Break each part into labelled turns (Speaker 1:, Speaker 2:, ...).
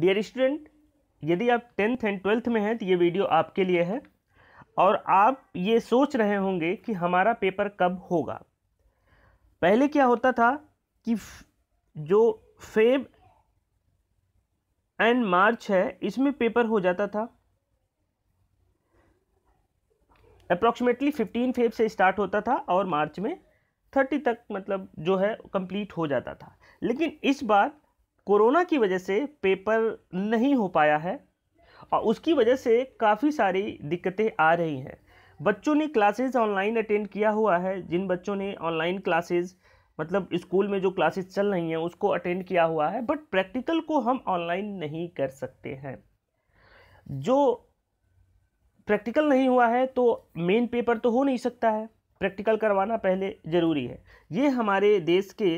Speaker 1: dear student यदि आप tenth and twelfth में हैं तो ये वीडियो आपके लिए है और आप ये सोच रहे होंगे कि हमारा पेपर कब होगा पहले क्या होता था कि जो फेब एंड मार्च है इसमें पेपर हो जाता था अप्रॉक्सीमेटली फिफ्टीन फेब से स्टार्ट होता था और मार्च में थर्टी तक मतलब जो है कंप्लीट हो जाता था लेकिन इस बार कोरोना की वजह से पेपर नहीं हो पाया है और उसकी वजह से काफ़ी सारी दिक्कतें आ रही हैं बच्चों ने क्लासेज ऑनलाइन अटेंड किया हुआ है जिन बच्चों ने ऑनलाइन क्लासेज मतलब स्कूल में जो क्लासेज चल रही हैं उसको अटेंड किया हुआ है बट प्रैक्टिकल को हम ऑनलाइन नहीं कर सकते हैं जो प्रैक्टिकल नहीं हुआ है तो मेन पेपर तो हो नहीं सकता है प्रैक्टिकल करवाना पहले ज़रूरी है ये हमारे देश के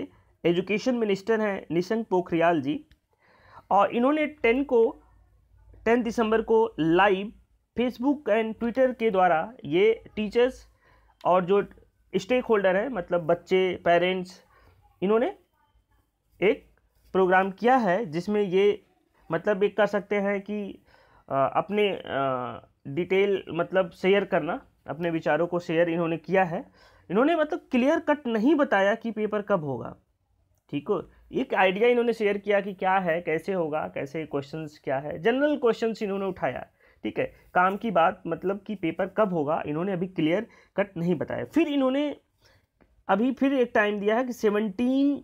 Speaker 1: एजुकेशन मिनिस्टर हैं निशंक पोखरियाल जी और इन्होंने टेन को टेन दिसंबर को लाइव फेसबुक एंड ट्विटर के द्वारा ये टीचर्स और जो स्टेक होल्डर हैं मतलब बच्चे पेरेंट्स इन्होंने एक प्रोग्राम किया है जिसमें ये मतलब एक कर सकते हैं कि अपने डिटेल मतलब शेयर करना अपने विचारों को शेयर इन्होंने किया है इन्होंने मतलब क्लियर कट नहीं बताया कि पेपर कब होगा ठीक हो एक आइडिया इन्होंने शेयर किया कि क्या है कैसे होगा कैसे क्वेश्चंस क्या है जनरल क्वेश्चंस इन्होंने उठाया ठीक है काम की बात मतलब कि पेपर कब होगा इन्होंने अभी क्लियर कट नहीं बताया फिर इन्होंने अभी फिर एक टाइम दिया है कि सेवनटीन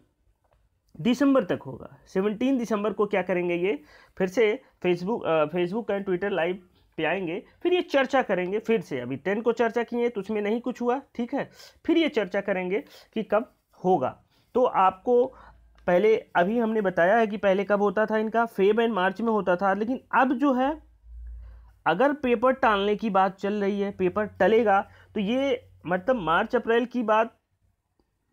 Speaker 1: दिसंबर तक होगा सेवनटीन दिसंबर को क्या करेंगे ये फिर से Facebook Facebook and Twitter live पे आएंगे फिर ये चर्चा करेंगे फिर से अभी टेन को चर्चा किए तो उसमें नहीं कुछ हुआ ठीक है फिर ये चर्चा करेंगे कि कब होगा तो आपको पहले अभी हमने बताया है कि पहले कब होता था इनका फेब एंड मार्च में होता था लेकिन अब जो है अगर पेपर टालने की बात चल रही है पेपर टलेगा तो ये मतलब मार्च अप्रैल की बात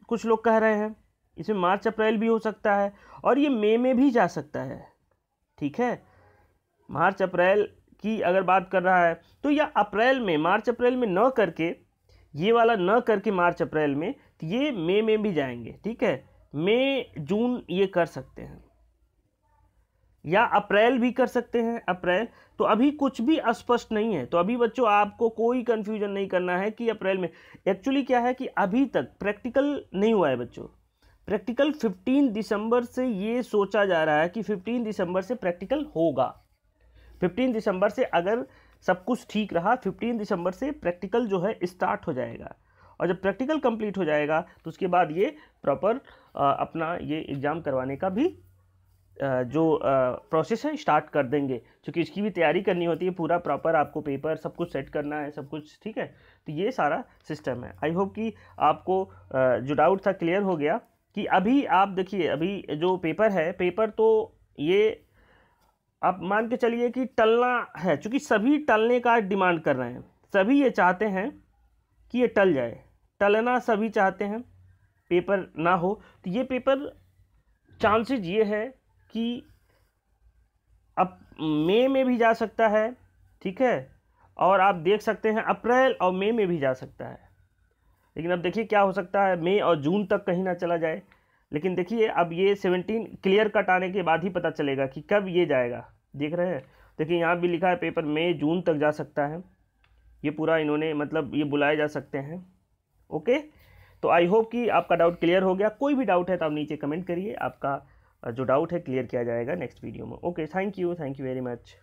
Speaker 1: कुछ लोग कह रहे हैं इसमें मार्च अप्रैल भी हो सकता है और ये मई में भी जा सकता है ठीक है मार्च अप्रैल की अगर बात कर रहा है तो या अप्रैल में मार्च अप्रैल में न करके ये वाला न करके मार्च अप्रैल में तो ये मई में भी जाएंगे ठीक है मई जून ये कर सकते हैं या अप्रैल भी कर सकते हैं अप्रैल तो अभी कुछ भी अस्पष्ट नहीं है तो अभी बच्चों आपको कोई कन्फ्यूजन नहीं करना है कि अप्रैल में एक्चुअली क्या है कि अभी तक प्रैक्टिकल नहीं हुआ है बच्चों प्रैक्टिकल 15 दिसंबर से ये सोचा जा रहा है कि 15 दिसंबर से प्रैक्टिकल होगा 15 दिसंबर से अगर सब कुछ ठीक रहा 15 दिसंबर से प्रैक्टिकल जो है स्टार्ट हो जाएगा और जब प्रैक्टिकल कंप्लीट हो जाएगा तो उसके बाद ये प्रॉपर अपना ये एग्ज़ाम करवाने का भी जो प्रोसेस है स्टार्ट कर देंगे क्योंकि इसकी भी तैयारी करनी होती है पूरा प्रॉपर आपको पेपर सब कुछ सेट करना है सब कुछ ठीक है तो ये सारा सिस्टम है आई होप कि आपको जो डाउट था क्लियर हो गया कि अभी आप देखिए अभी जो पेपर है पेपर तो ये आप मान के चलिए कि टलना है क्योंकि सभी टलने का डिमांड कर रहे हैं सभी ये चाहते हैं कि ये टल जाए टलना सभी चाहते हैं पेपर ना हो तो ये पेपर चांसेज़ ये है कि अब मई में भी जा सकता है ठीक है और आप देख सकते हैं अप्रैल और मई में भी जा सकता है लेकिन अब देखिए क्या हो सकता है मई और जून तक कहीं ना चला जाए लेकिन देखिए अब ये सेवनटीन क्लियर कट आने के बाद ही पता चलेगा कि कब ये जाएगा देख रहे हैं देखिए यहाँ भी लिखा है पेपर मई जून तक जा सकता है ये पूरा इन्होंने मतलब ये बुलाए जा सकते हैं ओके तो आई होप कि आपका डाउट क्लियर हो गया कोई भी डाउट है तो आप नीचे कमेंट करिए आपका जो डाउट है क्लियर किया जाएगा नेक्स्ट वीडियो में okay thank you thank you very much